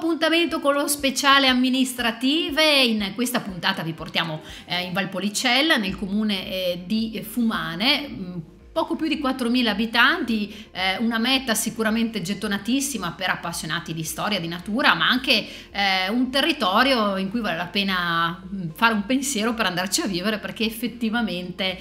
appuntamento con lo speciale amministrative. In questa puntata vi portiamo eh, in Valpolicella, nel comune eh, di Fumane poco più di 4.000 abitanti, eh, una meta sicuramente gettonatissima per appassionati di storia, di natura, ma anche eh, un territorio in cui vale la pena mm, fare un pensiero per andarci a vivere perché effettivamente eh,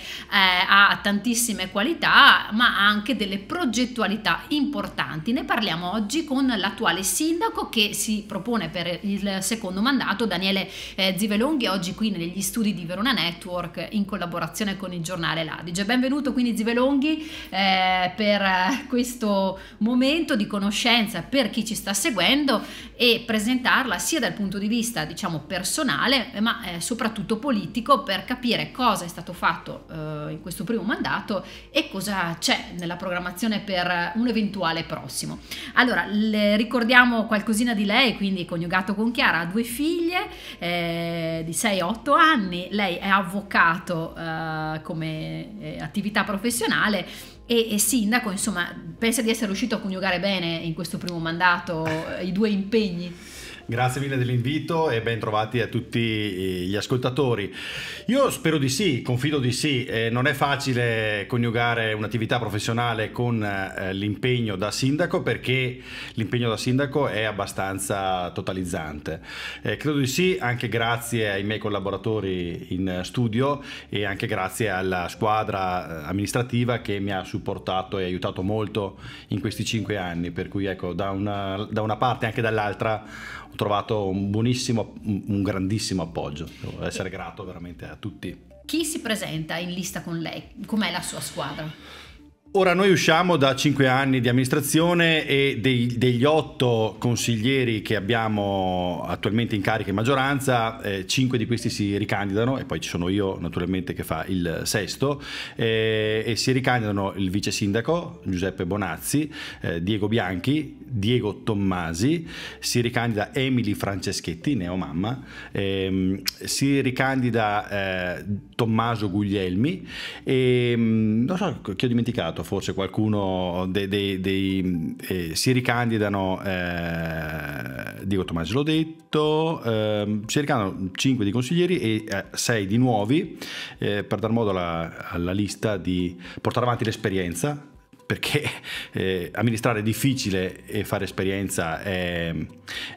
ha tantissime qualità, ma anche delle progettualità importanti. Ne parliamo oggi con l'attuale sindaco che si propone per il secondo mandato, Daniele eh, Zivelonghi, oggi qui negli studi di Verona Network in collaborazione con il giornale L'Adige. Benvenuto quindi Zivelonghi Longhi eh, per eh, questo momento di conoscenza per chi ci sta seguendo e presentarla sia dal punto di vista diciamo personale eh, ma eh, soprattutto politico per capire cosa è stato fatto eh, in questo primo mandato e cosa c'è nella programmazione per un eventuale prossimo. Allora ricordiamo qualcosina di lei, quindi coniugato con Chiara, ha due figlie eh, di 6-8 anni, lei è avvocato eh, come attività professionale nazionale e, e sindaco, insomma, pensa di essere riuscito a coniugare bene in questo primo mandato eh, i due impegni? Grazie mille dell'invito e ben trovati a tutti eh, gli ascoltatori. Io spero di sì, confido di sì. Eh, non è facile coniugare un'attività professionale con eh, l'impegno da sindaco perché l'impegno da sindaco è abbastanza totalizzante. Eh, credo di sì, anche grazie ai miei collaboratori in studio e anche grazie alla squadra eh, amministrativa che mi ha supportato e aiutato molto in questi cinque anni. Per cui ecco, da una, da una parte e anche dall'altra ho trovato un buonissimo, un grandissimo appoggio. Devo essere grato veramente a tutti. Chi si presenta in lista con lei? Com'è la sua squadra? Ora noi usciamo da 5 anni di amministrazione e dei, degli 8 consiglieri che abbiamo attualmente in carica in maggioranza, eh, 5 di questi si ricandidano e poi ci sono io naturalmente che fa il sesto eh, e si ricandidano il vice sindaco Giuseppe Bonazzi, eh, Diego Bianchi, Diego Tommasi, si ricandida Emily Franceschetti, neo mamma, ehm, si ricandida eh, Tommaso Guglielmi e ehm, non so che ho dimenticato, forse qualcuno dei, dei, dei eh, si ricandidano eh, Diego Tommasi l'ho detto, ehm, si ricandidano 5 di consiglieri e 6 eh, di nuovi eh, per dar modo alla, alla lista di portare avanti l'esperienza perché eh, amministrare è difficile e fare esperienza è,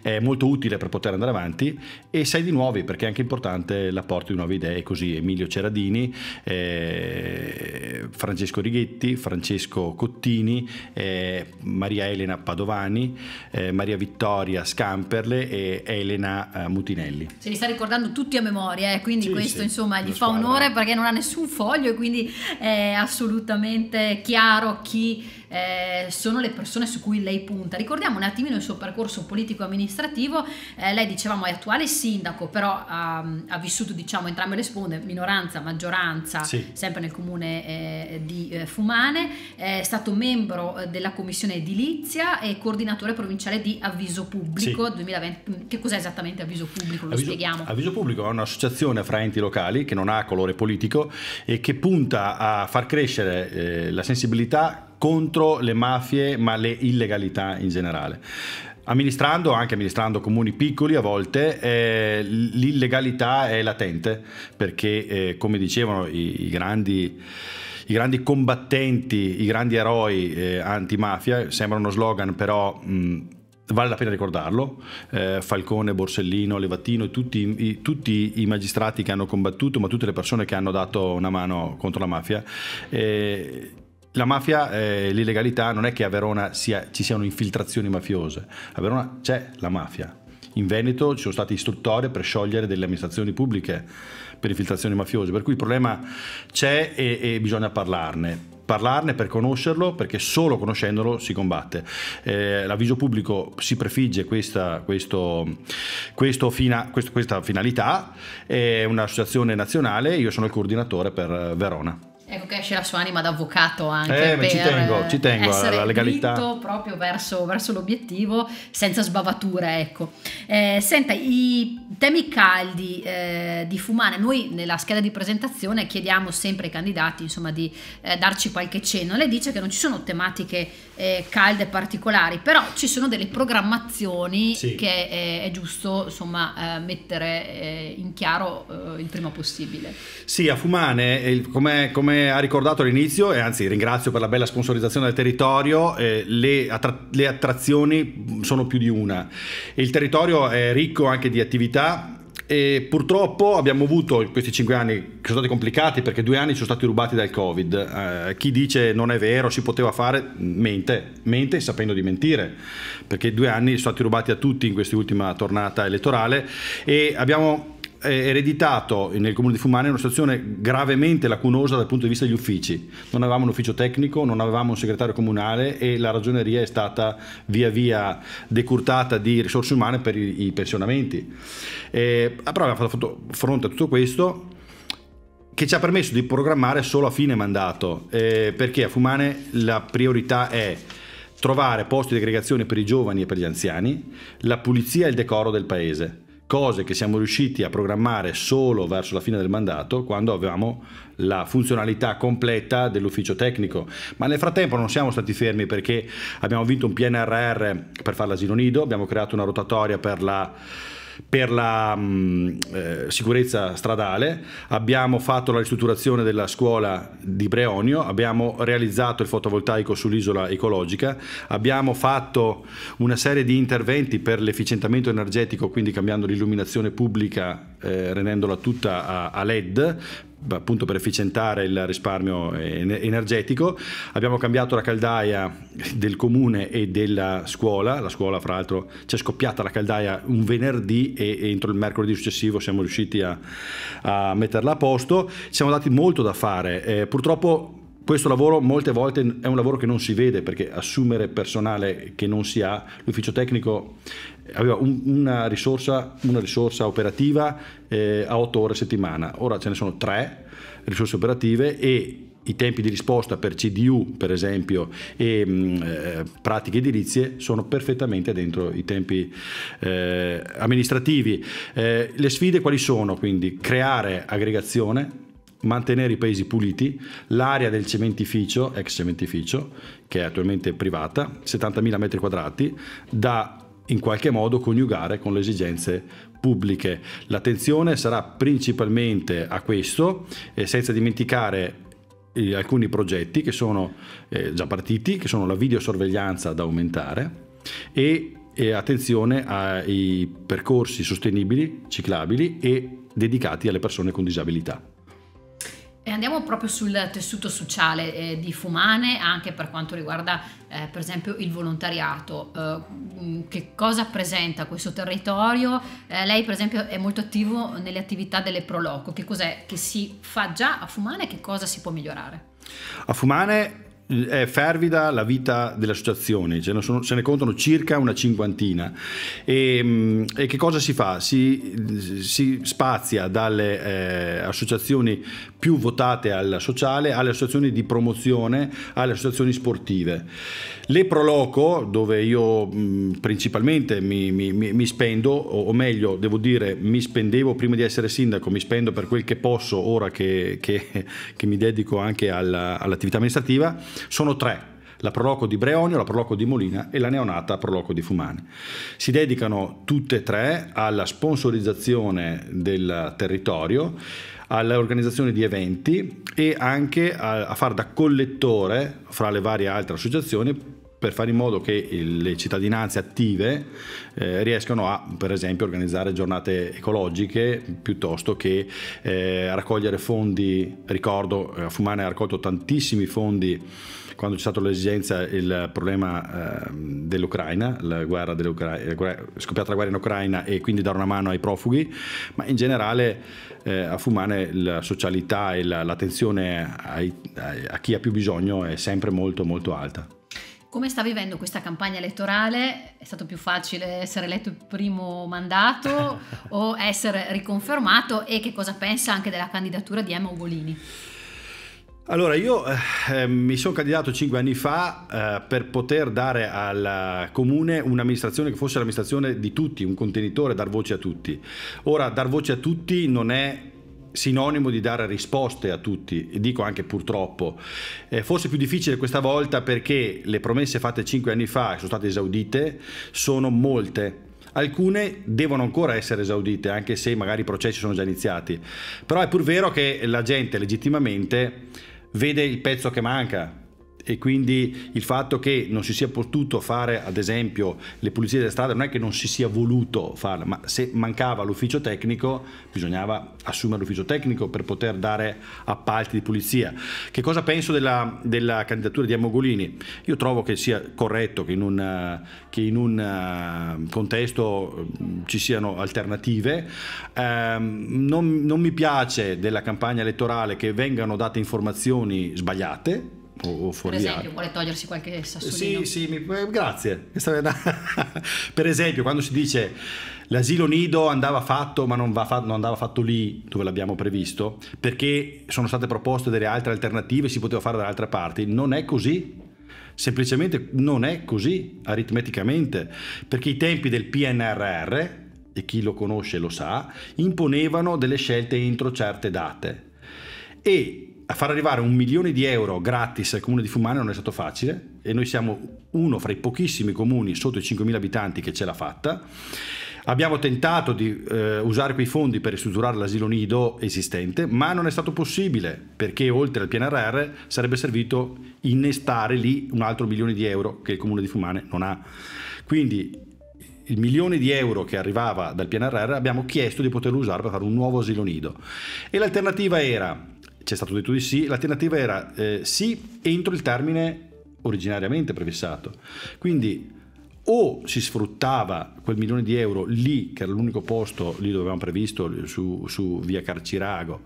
è, molto utile per poter andare avanti e sei di nuovi perché è anche importante l'apporto di nuove idee così Emilio Ceradini, eh, Francesco Righetti, Francesco Cottini, eh, Maria Elena Padovani, eh, Maria Vittoria Scamperle e Elena eh, Mutinelli. Se li sta ricordando tutti a memoria, eh, quindi sì, questo sì, insomma gli fa squadra. onore perché non ha nessun foglio e quindi è assolutamente chiaro chi eh, sono le persone su cui lei punta. Ricordiamo un attimino il suo percorso politico-amministrativo, eh, lei dicevamo è attuale sindaco, però um, ha vissuto diciamo entrambe le sponde, minoranza, maggioranza, sì. sempre nel comune eh, di eh, Fumane, è stato membro eh, della commissione edilizia e coordinatore provinciale di avviso pubblico sì. 2020. Mm, che cos'è esattamente avviso pubblico? Lo avviso, spieghiamo. Avviso pubblico è un'associazione fra enti locali che non ha colore politico e che punta a far crescere eh, la sensibilità contro le mafie ma le illegalità in generale amministrando, anche amministrando comuni piccoli a volte, eh, l'illegalità è latente perché, eh, come dicevano i, i, grandi, i, grandi... combattenti, i grandi eroi eh, antimafia, sembra uno slogan, però mh, vale la pena ricordarlo, eh, Falcone, Borsellino, Levatino, tutti i, tutti i, magistrati che hanno combattuto, ma tutte le persone che hanno dato una mano contro la mafia, eh, la mafia, eh, l'illegalità non è che a Verona sia, ci siano infiltrazioni mafiose, a Verona c'è la mafia. In Veneto ci sono state istruttorie per sciogliere delle amministrazioni pubbliche per infiltrazioni mafiose, per cui il problema c'è e, e bisogna parlarne parlarne, per conoscerlo, perché solo conoscendolo si combatte. Eh, l'avviso pubblico si prefigge questa, questo, questo fina, questo, questa finalità, è un'associazione nazionale, io sono il coordinatore per eh, Verona. Ecco che esce la sua anima d'avvocato anche eh, per ci tengo, ci tengo alla legalità. proprio verso, verso, l'obiettivo senza sbavature, ecco. Eh, senta, i temi caldi eh, di Fumane, noi nella scheda di presentazione chiediamo sempre ai candidati insomma, di eh, darci qualche cenno. Lei dice che non ci sono tematiche eh, calde particolari, però ci sono delle programmazioni sì. che eh, è giusto insomma, mettere in chiaro il prima possibile. Sì, a Fumane, come ha ricordato all'inizio, e anzi ringrazio per la bella sponsorizzazione del territorio, eh, le, attra- le attrazioni sono più di una. Il territorio è ricco anche di attività e purtroppo abbiamo avuto questi cinque anni che sono stati complicati perché due anni sono stati rubati dal covid eh, chi dice non è vero si poteva fare mente mente sapendo di mentire perché due anni sono stati rubati a tutti in quest'ultima tornata elettorale e abbiamo ereditato nel comune di Fumane una situazione gravemente lacunosa dal punto di vista degli uffici. Non avevamo un ufficio tecnico, non avevamo un segretario comunale e la ragioneria è stata via via decurtata di risorse umane per i, i pensionamenti. Eh, però abbiamo fatto fronte a tutto questo che ci ha permesso di programmare solo a fine mandato, eh, perché a Fumane la priorità è trovare posti di aggregazione per i giovani e per gli anziani, la pulizia e il decoro del paese cose che siamo riusciti a programmare solo verso la fine del mandato, quando avevamo la funzionalità completa dell'ufficio tecnico. Ma nel frattempo non siamo stati fermi perché abbiamo vinto un PNRR per fare l'asilo nido, abbiamo creato una rotatoria per la per la mh, mm, eh, sicurezza stradale, abbiamo fatto la ristrutturazione della scuola di Breonio, abbiamo realizzato il fotovoltaico sull'isola ecologica, abbiamo fatto una serie di interventi per l'efficientamento energetico, quindi cambiando l'illuminazione pubblica, eh, rendendola tutta a, a LED, appunto per efficientare il risparmio energetico. Abbiamo cambiato la caldaia del comune e della scuola, la scuola fra l'altro ci è scoppiata la caldaia un venerdì e, entro il mercoledì successivo siamo riusciti a, a metterla a posto. Ci siamo dati molto da fare, eh, purtroppo questo lavoro molte volte è un lavoro che non si vede perché assumere personale che non si ha, l'ufficio tecnico eh, aveva un, una, risorsa, una, risorsa, operativa eh, a 8 ore a settimana, ora ce ne sono 3 risorse operative e i tempi di risposta per CDU, per esempio, e mm, eh, pratiche edilizie sono perfettamente dentro i tempi eh, amministrativi. Eh, le sfide quali sono? Quindi creare aggregazione, mantenere i paesi puliti, l'area del cementificio, ex cementificio, che è attualmente privata, 70.000 metri quadrati, da in qualche modo coniugare con le esigenze pubbliche. L'attenzione sarà principalmente a questo, senza dimenticare eh, alcuni progetti che sono eh, già partiti, che sono la videosorveglianza da aumentare e attenzione ai percorsi sostenibili, ciclabili e dedicati alle persone con disabilità. E andiamo proprio sul tessuto sociale eh, di Fumane, anche per quanto riguarda eh, per esempio il volontariato. Eh, mm, che cosa presenta questo territorio? Eh, lei per esempio è molto attivo nelle attività delle Proloco. Che cos'è che si fa già a Fumane e che cosa si può migliorare? A Fumane è fervida la vita dell'associazione, ce ne, sono, ce ne contano circa una cinquantina. E, mm, e che cosa si fa? Si, si spazia dalle eh, associazioni più votate al sociale alle associazioni di promozione, alle associazioni sportive. Le Proloco, dove io mh, mm, principalmente mi, mi, mi spendo, o, o, meglio, devo dire, mi spendevo prima di essere sindaco, mi spendo per quel che posso ora che, che, che mi dedico anche alla, all'attività amministrativa sono tre, la Proloco di Breonio, la Proloco di Molina e la neonata Proloco di Fumane. Si dedicano tutte e tre alla sponsorizzazione del territorio, all'organizzazione di eventi e anche a, a far da collettore fra le varie altre associazioni per fare in modo che le cittadinanze attive eh, riescano a, per esempio, organizzare giornate ecologiche piuttosto che eh, raccogliere fondi. Ricordo, eh, Fumane ha raccolto tantissimi fondi quando c'è stata l'esigenza il problema eh, dell'Ucraina, la guerra dell'Ucraina, scoppiata la guerra in Ucraina e quindi dare una mano ai profughi, ma in generale eh, a Fumane la socialità e la, l'attenzione ai, a, a chi ha più bisogno è sempre molto molto alta. Come sta vivendo questa campagna elettorale? È stato più facile essere eletto il primo mandato o essere riconfermato? E che cosa pensa anche della candidatura di Emma Ugolini? Allora, io eh, eh mi sono candidato cinque anni fa eh, per poter dare al comune un'amministrazione che fosse l'amministrazione di tutti, un contenitore, dar voce a tutti. Ora, dar voce a tutti non è sinonimo di dare risposte a tutti, e dico anche purtroppo. Eh, forse più difficile questa volta perché le promesse fatte cinque anni fa sono state esaudite sono molte. Alcune devono ancora essere esaudite, anche se magari i processi sono già iniziati. Però è pur vero che la gente legittimamente vede il pezzo che manca, e quindi il fatto che non si sia potuto fare ad esempio le pulizie delle strade non è che non si sia voluto farle, ma se mancava l'ufficio tecnico bisognava assumere l'ufficio tecnico per poter dare appalti di pulizia. Che cosa penso della, della candidatura di Amogolini? Io trovo che sia corretto che in un, che in un eh, contesto mm, ci siano alternative. Um, non, non mi piace della campagna elettorale che vengano date informazioni sbagliate o, o fuori. Per esempio, vuole togliersi qualche sassolino. Sì, sì, mi, eh, grazie. per esempio, quando si dice l'asilo nido andava fatto, ma non, fa, non andava fatto lì dove l'abbiamo previsto, perché sono state proposte delle altre alternative, si poteva fare da altre parti. Non è così. Semplicemente non è così aritmeticamente, perché i tempi del PNRR, e chi lo conosce lo sa, imponevano delle scelte entro certe date. E a far arrivare un milione di euro gratis al comune di Fumane non è stato facile e noi siamo uno fra i pochissimi comuni sotto i 5.000 abitanti che ce l'ha fatta. Abbiamo tentato di eh, usare quei fondi per ristrutturare l'asilo nido esistente, ma non è stato possibile perché oltre al PNRR sarebbe servito innestare lì un altro milione di euro che il comune di Fumane non ha. Quindi il milione di euro che arrivava dal PNRR abbiamo chiesto di poterlo usare per fare un nuovo asilo nido e l'alternativa era c'è stato detto di sì, l'alternativa era eh, sì entro il termine originariamente prefissato. Quindi o si sfruttava quel milione di euro lì, che era l'unico posto, lì dove avevamo previsto, su, su via Carcirago,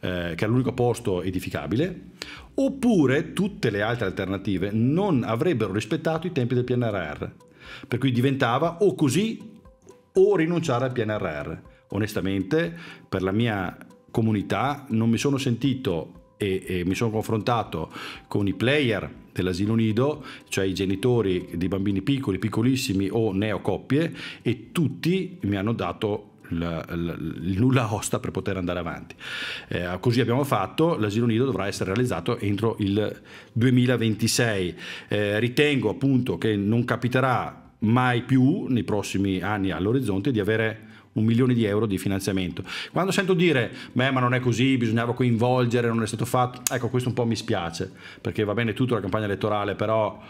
eh, che era l'unico posto edificabile, oppure tutte le altre alternative non avrebbero rispettato i tempi del PNRR. Per cui diventava o così o rinunciare al PNRR. Onestamente, per la mia comunità, non mi sono sentito e, e mi sono confrontato con i player dell'asilo nido, cioè i genitori di bambini piccoli, piccolissimi o neocoppie e tutti mi hanno dato il nulla osta per poter andare avanti. Eh, così abbiamo fatto, l'asilo nido dovrà essere realizzato entro il 2026. Eh, ritengo appunto che non capiterà mai più nei prossimi anni all'orizzonte di avere un milione di euro di finanziamento. Quando sento dire, beh ma non è così, bisognava coinvolgere, non è stato fatto, ecco questo un po' mi spiace, perché va bene tutto la campagna elettorale, però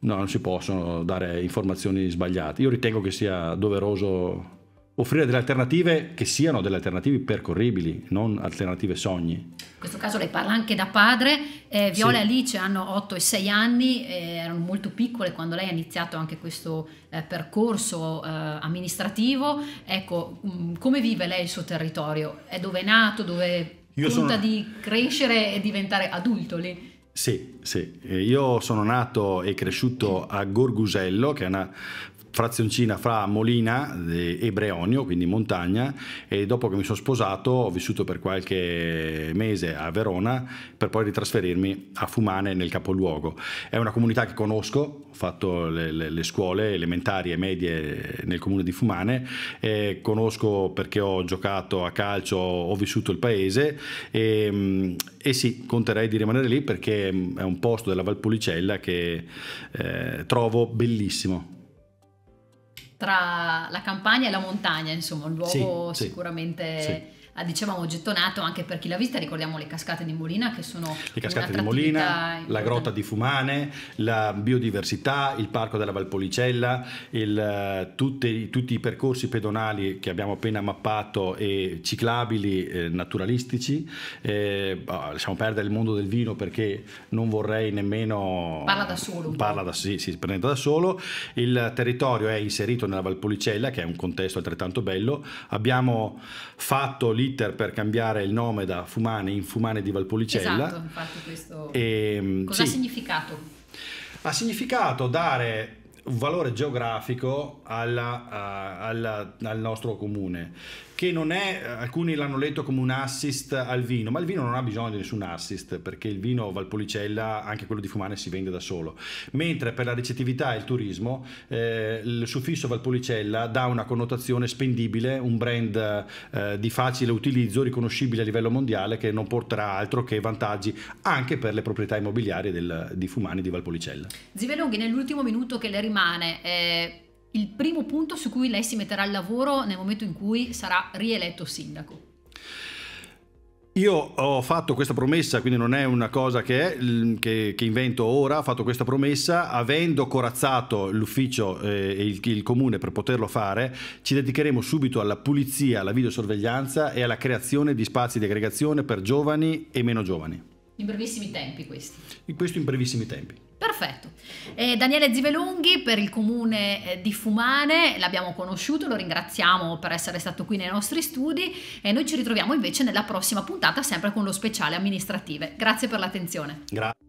no, non si possono dare informazioni sbagliate. Io ritengo che sia doveroso offrire delle alternative che siano delle alternative percorribili, non alternative sogni. In questo caso lei parla anche da padre, eh, Viola sì. e Alice hanno 8 e 6 anni, eh, erano molto piccole quando lei ha iniziato anche questo eh, percorso eh, amministrativo, ecco mh, mm, come vive lei il suo territorio? È dove è nato, dove Io punta sono... di crescere e diventare adulto lì? Sì, sì, eh, io sono nato e cresciuto a Gorgusello, che è una frazioncina fra Molina e Breonio, quindi montagna, e dopo che mi sono sposato ho vissuto per qualche mese a Verona per poi ritrasferirmi a Fumane nel capoluogo. È una comunità che conosco, ho fatto le, le, le scuole elementari e medie nel comune di Fumane, e conosco perché ho giocato a calcio, ho vissuto il paese e, e sì, conterei di rimanere lì perché è un posto della Valpolicella che eh, trovo bellissimo tra la campagna e la montagna, insomma, un luogo sì, sicuramente Ah, dicevamo gettonato anche per chi l'ha vista, ricordiamo le cascate di Molina che sono... Le cascate di Molina, la grotta di Fumane, la biodiversità, il parco della Valpolicella, il, eh, tutti, tutti, i percorsi pedonali che abbiamo appena mappato e ciclabili eh, naturalistici, eh, lasciamo perdere il mondo del vino perché non vorrei nemmeno... Parla da solo. Parla da, sì, sì, da solo. Il territorio è inserito nella Valpolicella che è un contesto altrettanto bello, abbiamo fatto lì Twitter per cambiare il nome da Fumane in Fumane di Valpolicella. Esatto, infatti questo... E, ehm, Cosa sì. ha significato? Ha significato dare un valore geografico alla, eh, alla, al nostro comune che non è, eh, alcuni l'hanno letto come un assist al vino, ma il vino non ha bisogno di nessun assist perché il vino Valpolicella, anche quello di Fumane, si vende da solo. Mentre per la ricettività e il turismo eh, il suffisso Valpolicella dà una connotazione spendibile, un brand eh, di facile utilizzo, riconoscibile a livello mondiale che non porterà altro che vantaggi anche per le proprietà immobiliari del, di Fumani di Valpolicella. Zivelunghi, nell'ultimo minuto che le rimane... Eh il primo punto su cui lei si metterà al lavoro nel momento in cui sarà rieletto sindaco? Io ho fatto questa promessa, quindi non è una cosa che, che, che invento ora, ho fatto questa promessa, avendo corazzato l'ufficio eh, e il, il, comune per poterlo fare, ci dedicheremo subito alla pulizia, alla videosorveglianza e alla creazione di spazi di aggregazione per giovani e meno giovani. In brevissimi tempi questi. In questo in brevissimi tempi. Perfetto. Eh, Daniele Zivelunghi per il comune eh, di Fumane, l'abbiamo conosciuto, lo ringraziamo per essere stato qui nei nostri studi e noi ci ritroviamo invece nella prossima puntata sempre con lo speciale amministrative. Grazie per l'attenzione. Grazie.